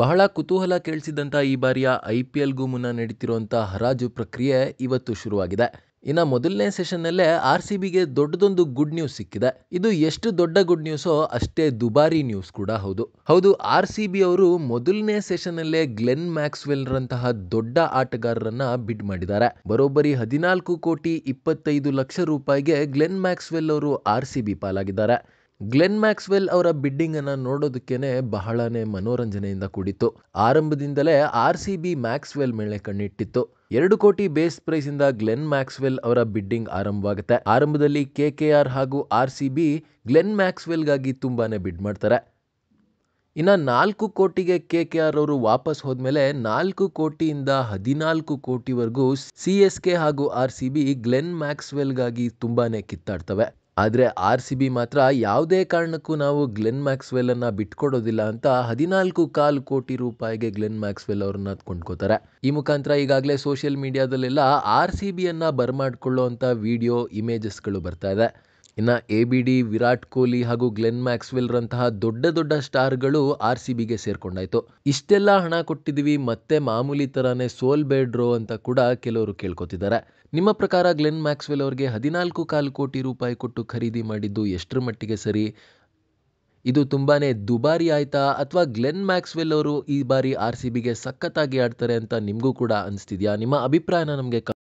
ಬಹಳ ಕುತೂಹಲ ಕೇಳಿಸಿದಂಥ ಈ ಬಾರಿಯ ಐ ಪಿ ಎಲ್ಗೂ ಮುನ್ನ ನಡೀತಿರುವಂಥ ಹರಾಜು ಪ್ರಕ್ರಿಯೆ ಇವತ್ತು ಶುರುವಾಗಿದೆ ಇನ್ನು ಮೊದಲನೇ ಸೆಷನ್ನಲ್ಲೇ ಆರ್ ಸಿ ಬಿಗೆ ದೊಡ್ಡದೊಂದು ಗುಡ್ ನ್ಯೂಸ್ ಸಿಕ್ಕಿದೆ ಇದು ಎಷ್ಟು ದೊಡ್ಡ ಗುಡ್ ನ್ಯೂಸೋ ಅಷ್ಟೇ ದುಬಾರಿ ನ್ಯೂಸ್ ಕೂಡ ಹೌದು ಹೌದು ಆರ್ ಸಿ ಬಿ ಅವರು ಮೊದಲನೇ ಸೆಷನ್ನಲ್ಲೇ ಗ್ಲೆನ್ ರಂತಹ ದೊಡ್ಡ ಆಟಗಾರರನ್ನ ಬಿಡ್ ಮಾಡಿದ್ದಾರೆ ಬರೋಬ್ಬರಿ ಹದಿನಾಲ್ಕು ಕೋಟಿ ಇಪ್ಪತ್ತೈದು ಲಕ್ಷ ರೂಪಾಯಿಗೆ ಗ್ಲೆನ್ ಮ್ಯಾಕ್ಸ್ವೆಲ್ ಅವರು ಆರ್ ಸಿ ಬಿ ಪಾಲಾಗಿದ್ದಾರೆ ಗ್ಲೆನ್ ಮ್ಯಾಕ್ಸ್ವೆಲ್ ಅವರ ಬಿಡ್ಡಿಂಗನ್ನು ನೋಡೋದಕ್ಕೇನೆ ಬಹಳನೇ ಮನೋರಂಜನೆಯಿಂದ ಕೂಡಿತ್ತು ಆರಂಭದಿಂದಲೇ ಆರ್ ಸಿ ಬಿ ಮ್ಯಾಕ್ಸ್ವೆಲ್ ಮೇಲೆ ಕಣ್ಣಿಟ್ಟಿತ್ತು ಎರಡು ಕೋಟಿ ಬೇಸ್ ಪ್ರೈಸ್ ಇಂದ ಗ್ಲೆನ್ ಮ್ಯಾಕ್ಸ್ವೆಲ್ ಅವರ ಬಿಡ್ಡಿಂಗ್ ಆರಂಭವಾಗುತ್ತೆ ಆರಂಭದಲ್ಲಿ ಕೆ ಕೆ ಆರ್ ಹಾಗೂ ಆರ್ ಸಿ ಬಿ ಗ್ಲೆನ್ ಮ್ಯಾಕ್ಸ್ವೆಲ್ಗಾಗಿ ತುಂಬಾನೇ ಬಿಡ್ ಮಾಡ್ತಾರೆ ಇನ್ನ ನಾಲ್ಕು ಕೋಟಿಗೆ ಕೆ ಕೆ ಆರ್ ಅವರು ವಾಪಸ್ ಹೋದ್ಮೇಲೆ ನಾಲ್ಕು ಕೋಟಿಯಿಂದ ಹದಿನಾಲ್ಕು ಕೋಟಿವರೆಗೂ ಸಿ ಎಸ್ ಕೆ ಹಾಗೂ ಆರ್ ಸಿ ಬಿ ಗ್ಲೆನ್ ಮ್ಯಾಕ್ಸ್ವೆಲ್ಗಾಗಿ ತುಂಬಾನೇ ಕಿತ್ತಾಡ್ತವೆ ಆದರೆ ಆರ್ ಸಿ ಬಿ ಮಾತ್ರ ಯಾವುದೇ ಕಾರಣಕ್ಕೂ ನಾವು ಗ್ಲೆನ್ ಮ್ಯಾಕ್ಸ್ವೆಲ್ಲನ್ನು ಬಿಟ್ಕೊಡೋದಿಲ್ಲ ಅಂತ ಹದಿನಾಲ್ಕು ಕಾಲು ಕೋಟಿ ರೂಪಾಯಿಗೆ ಗ್ಲೆನ್ ಮ್ಯಾಕ್ಸ್ವೆಲ್ ಅವ್ರನ್ನ ಕೊಂಡ್ಕೋತಾರೆ ಈ ಮುಖಾಂತರ ಈಗಾಗಲೇ ಸೋಷಿಯಲ್ ಮೀಡಿಯಾದಲ್ಲೆಲ್ಲ ಆರ್ ಸಿ ಬಿಯನ್ನು ಬರಮಾಡ್ಕೊಳ್ಳೋ ಅಂಥ ವಿಡಿಯೋ ಇಮೇಜಸ್ಗಳು ಬರ್ತಾ ಇದೆ ಇನ್ನು A B D Virat Kohli ಹಾಗೂ ಗ್ಲೆನ್ ಮ್ಯಾಕ್ಸ್ವೆಲ್ರಂತಹ ದೊಡ್ಡ ದೊಡ್ಡ ಸ್ಟಾರ್ಗಳು ಆರ್ ಸಿ ಬಿಗೆ ಸೇರ್ಕೊಂಡಾಯ್ತು ಇಷ್ಟೆಲ್ಲ ಹಣ ಕೊಟ್ಟಿದ್ದೀವಿ ಮತ್ತೆ ಮಾಮೂಲಿ ಥರನೇ ಬೇಡ್ರೋ ಅಂತ ಕೂಡ ಕೆಲವರು ಕೇಳ್ಕೊತಿದ್ದಾರೆ ನಿಮ್ಮ ಪ್ರಕಾರ ಗ್ಲೆನ್ ಮ್ಯಾಕ್ಸ್ವೆಲ್ ಅವರಿಗೆ ಹದಿನಾಲ್ಕು ಕಾಲು ಕೋಟಿ ರೂಪಾಯಿ ಕೊಟ್ಟು ಖರೀದಿ ಮಾಡಿದ್ದು ಎಷ್ಟರ ಮಟ್ಟಿಗೆ ಸರಿ ಇದು ತುಂಬಾ ದುಬಾರಿ ಆಯ್ತಾ ಅಥವಾ ಗ್ಲೆನ್ ಮ್ಯಾಕ್ಸ್ವೆಲ್ ಅವರು ಈ ಬಾರಿ ಆರ್ ಸಿ ಬಿಗೆ ಸಖತ್ತಾಗಿ ಆಡ್ತಾರೆ ಅಂತ ನಿಮಗೂ ಕೂಡ ಅನಿಸ್ತಿದೆಯಾ ನಿಮ್ಮ ಅಭಿಪ್ರಾಯನ ನಮಗೆ